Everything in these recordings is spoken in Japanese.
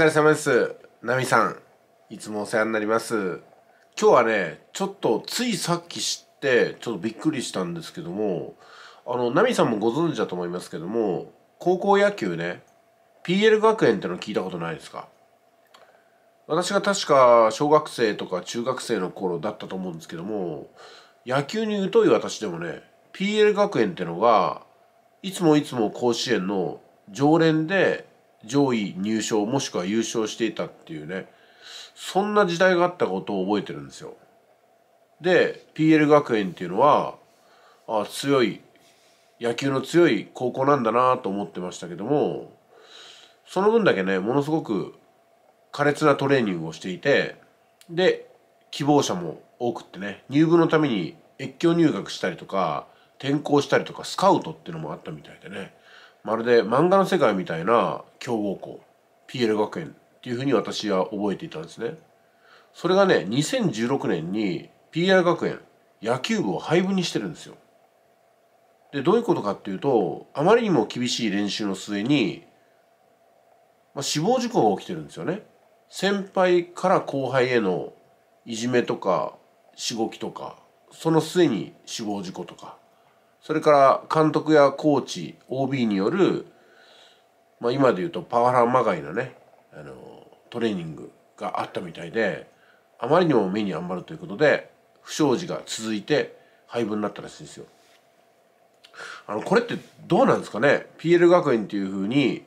疲れ様です。ナミさん。いつもお世話になります。今日はね、ちょっとついさっき知って、ちょっとびっくりしたんですけども、あの、ナミさんもご存知だと思いますけども、高校野球ね、PL 学園っての聞いたことないですか私が確か小学生とか中学生の頃だったと思うんですけども、野球に疎い私でもね、PL 学園ってのが、いつもいつも甲子園の常連で上位入賞もしくは優勝していたっていうねそんな時代があったことを覚えてるんですよ。で PL 学園っていうのはあ強い野球の強い高校なんだなと思ってましたけどもその分だけねものすごく苛烈なトレーニングをしていてで希望者も多くってね入部のために越境入学したりとか転校したりとかスカウトっていうのもあったみたいでねまるで漫画の世界みたいな強豪校 PL 学園っていうふうに私は覚えていたんですねそれがね2016年に PL 学園野球部を廃部にしてるんですよでどういうことかっていうとあまりにも厳しい練習の末に、まあ、死亡事故が起きてるんですよね先輩から後輩へのいじめとかしごきとかその末に死亡事故とかそれから監督やコーチ OB による、まあ、今で言うとパワハラまがいなねあのトレーニングがあったみたいであまりにも目に余るということで不祥事が続いて廃部になったらしいんですよ。あのこれってどうなんですかね PL 学園っていうふうに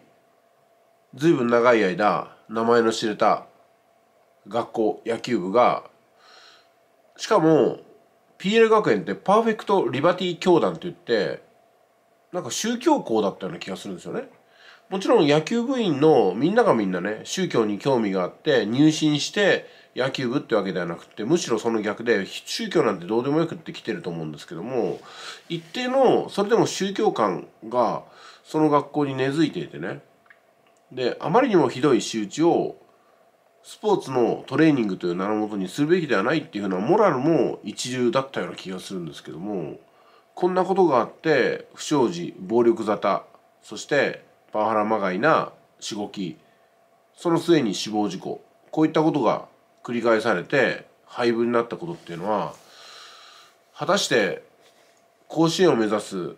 随分長い間名前の知れた学校野球部がしかも PL 学園ってパーフェクトリバティ教団って言ってなんか宗教校だったような気がするんですよね。もちろん野球部員のみんながみんなね宗教に興味があって入信して野球部ってわけではなくてむしろその逆で宗教なんてどうでもよくって来てると思うんですけども一定のそれでも宗教観がその学校に根付いていてねであまりにもひどい仕打ちをスポーツのトレーニングという名のもとにするべきではないっていうふうなモラルも一流だったような気がするんですけどもこんなことがあって不祥事暴力沙汰そしてパワハラまがいなしごきその末に死亡事故こういったことが繰り返されて廃部になったことっていうのは果たして甲子園を目指す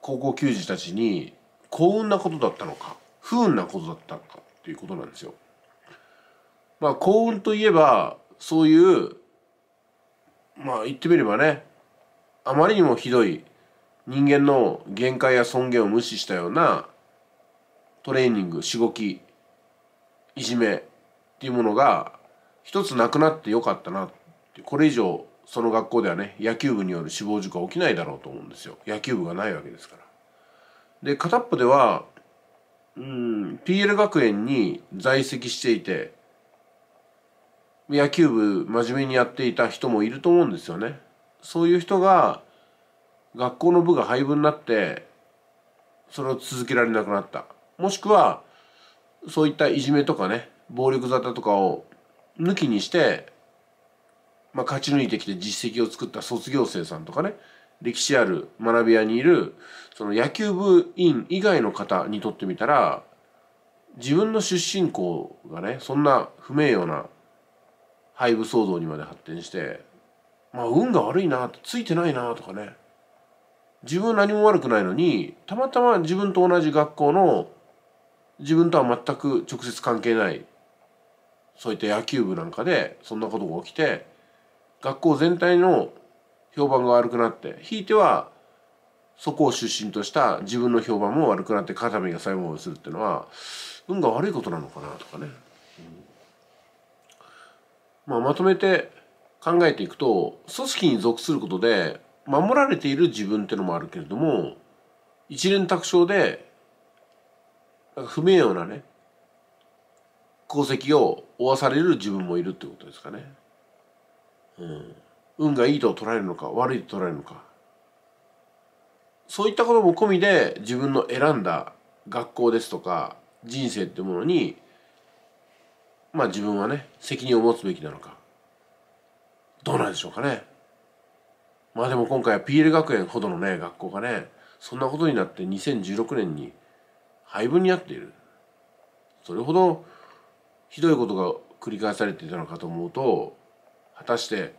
高校球児たちに幸運なことだったのか不運なことだったのかっていうことなんですよ。まあ幸運といえばそういうまあ言ってみればねあまりにもひどい人間の限界や尊厳を無視したようなトレーニングしごきいじめっていうものが一つなくなってよかったなってこれ以上その学校ではね野球部による死亡事故は起きないだろうと思うんですよ野球部がないわけですから。で片っぽではうん PL 学園に在籍していて野球部真面目にやっていた人もいると思うんですよね。そういう人が学校の部が廃部になってそれを続けられなくなった。もしくはそういったいじめとかね暴力沙汰とかを抜きにして、まあ、勝ち抜いてきて実績を作った卒業生さんとかね歴史ある学び屋にいるその野球部員以外の方にとってみたら自分の出身校がねそんな不名誉な廃部騒動にまで発展してまあ運が悪いなついてないなとかね自分何も悪くないのにたまたま自分と同じ学校の自分とは全く直接関係ないそういった野球部なんかでそんなことが起きて学校全体の評判が悪くなってひいてはそこを出身とした自分の評判も悪くなって肩身が最後をするっていうのは運が悪いことなのかなとかねまあ、まとめて考えていくと組織に属することで守られている自分ってのもあるけれども一連卓章で不名誉なね功績を負わされる自分もいるってことですかね。うん、運がいいと捉えるのか悪いと捉えるのかそういったことも込みで自分の選んだ学校ですとか人生ってものにまあ自分はね責任を持つべきなのかどうなんでしょうかねまあでも今回は PL 学園ほどのね学校がねそんなことになって2016年に廃部になっているそれほどひどいことが繰り返されていたのかと思うと果たして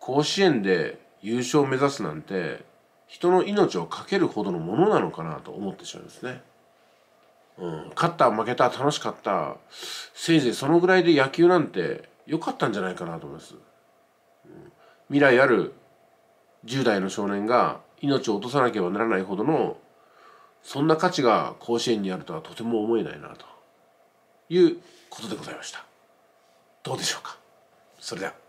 甲子園で優勝を目指すなんて人の命を懸けるほどのものなのかなと思ってしまいますね。うん、勝った負けた楽しかったせいぜいそのぐらいで野球なんて良かったんじゃないかなと思います、うん、未来ある10代の少年が命を落とさなければならないほどのそんな価値が甲子園にあるとはとても思えないなということでございましたどうでしょうかそれでは